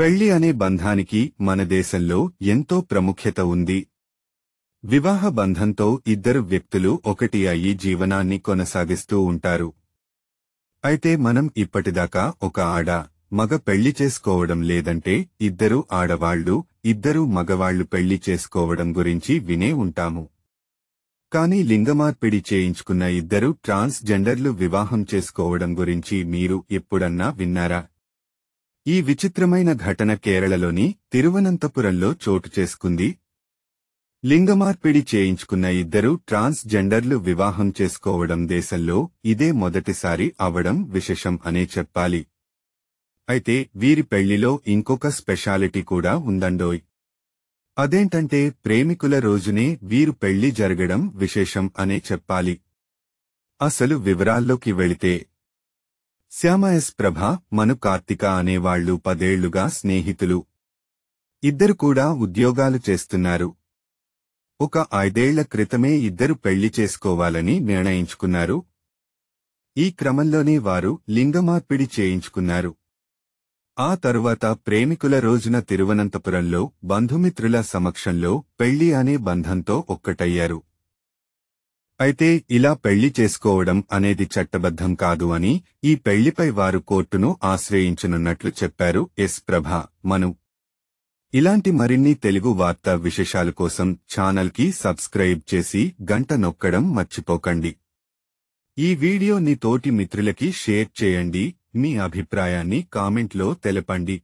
పెళ్లి అనే బంధానికి మన దేశంలో ఎంతో ప్రాముఖ్యత ఉంది వివాహ బంధంతో ఇద్దరు వ్యక్తులు ఒకటి అయ్యి జీవనాన్ని కొనసాగిస్తూ ఉంటారు అయితే మనం ఇప్పటిదాకా ఒక ఆడ మగ పెళ్లి చేసుకోవడం లేదంటే ఇద్దరు ఆడవాళ్లు ఇద్దరు మగవాళ్లు పెళ్లి చేసుకోవడం గురించి వినే ఉంటాము కానీ లింగమార్పిడి చేయించుకున్న ఇద్దరు ట్రాన్స్ జెండర్లు వివాహం చేసుకోవడం గురించి మీరు ఎప్పుడన్నా విన్నారా ఈ విచిత్రమైన ఘటన కేరళలోని తిరువనంతపురంలో చోటు చేసుకుంది లింగమార్పిడి చేయించుకున్న ఇద్దరు ట్రాన్స్ జెండర్లు వివాహం చేసుకోవడం దేశంలో ఇదే మొదటిసారి అవడం విశేషం అనే చెప్పాలి అయితే వీరి పెళ్లిలో ఇంకొక స్పెషాలిటీ కూడా ఉందండోయ్ అదేంటంటే ప్రేమికుల రోజునే వీరు పెళ్లి జరగడం విశేషం అనే చెప్పాలి అసలు వివరాల్లోకి వెళితే శ్యామ ఎస్ ప్రభ మను కార్తిక అనేవాళ్లు పదేళ్లుగా స్నేహితులు ఇద్దరు కూడా ఉద్యోగాలు చేస్తున్నారు ఒక ఐదేళ్ల క్రితమే ఇద్దరు పెళ్లి చేసుకోవాలని నిర్ణయించుకున్నారు ఈ క్రమంలోనే వారు లింగమార్పిడి చేయించుకున్నారు ఆ తరువాత ప్రేమికుల రోజున తిరువనంతపురంలో బంధుమిత్రుల సమక్షంలో పెళ్లి అనే బంధంతో ఒక్కటయ్యారు అయితే ఇలా పెళ్లి చేసుకోవడం అనేది చట్టబద్ధం కాదు అని ఈ పెళ్లిపై వారు కోర్టును ఆశ్రయించనున్నట్లు చెప్పారు ఎస్ ప్రభ మను ఇలాంటి మరిన్ని తెలుగు వార్తా విశేషాల కోసం ఛానల్కి సబ్స్క్రైబ్ చేసి గంట నొక్కడం మర్చిపోకండి ఈ వీడియో నీ తోటి మిత్రులకి షేర్ చేయండి మీ అభిప్రాయాన్ని కామెంట్లో తెలపండి